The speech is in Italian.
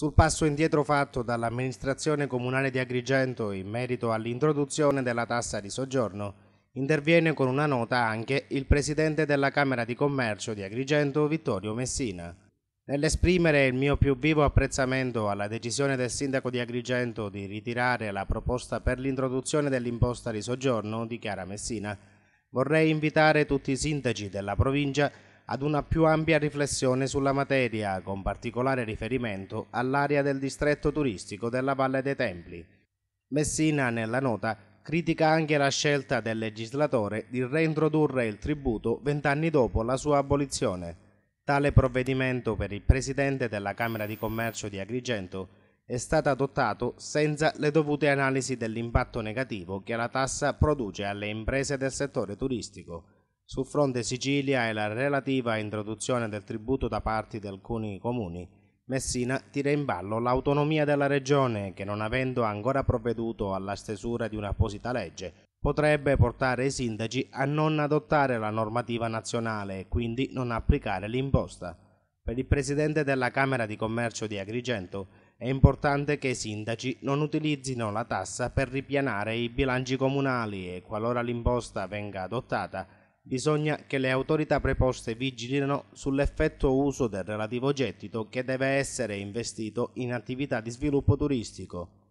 sul passo indietro fatto dall'amministrazione comunale di Agrigento in merito all'introduzione della tassa di soggiorno interviene con una nota anche il presidente della Camera di Commercio di Agrigento Vittorio Messina. Nell'esprimere il mio più vivo apprezzamento alla decisione del sindaco di Agrigento di ritirare la proposta per l'introduzione dell'imposta di soggiorno, dichiara Messina, vorrei invitare tutti i sindaci della provincia a ad una più ampia riflessione sulla materia, con particolare riferimento all'area del distretto turistico della Valle dei Templi. Messina, nella nota, critica anche la scelta del legislatore di reintrodurre il tributo vent'anni dopo la sua abolizione. Tale provvedimento per il presidente della Camera di Commercio di Agrigento è stato adottato senza le dovute analisi dell'impatto negativo che la tassa produce alle imprese del settore turistico sul fronte Sicilia e la relativa introduzione del tributo da parte di alcuni comuni. Messina tira in ballo l'autonomia della regione che non avendo ancora provveduto alla stesura di un'apposita legge potrebbe portare i sindaci a non adottare la normativa nazionale e quindi non applicare l'imposta. Per il presidente della Camera di Commercio di Agrigento è importante che i sindaci non utilizzino la tassa per ripianare i bilanci comunali e qualora l'imposta venga adottata Bisogna che le autorità preposte vigilino sull'effetto uso del relativo gettito che deve essere investito in attività di sviluppo turistico,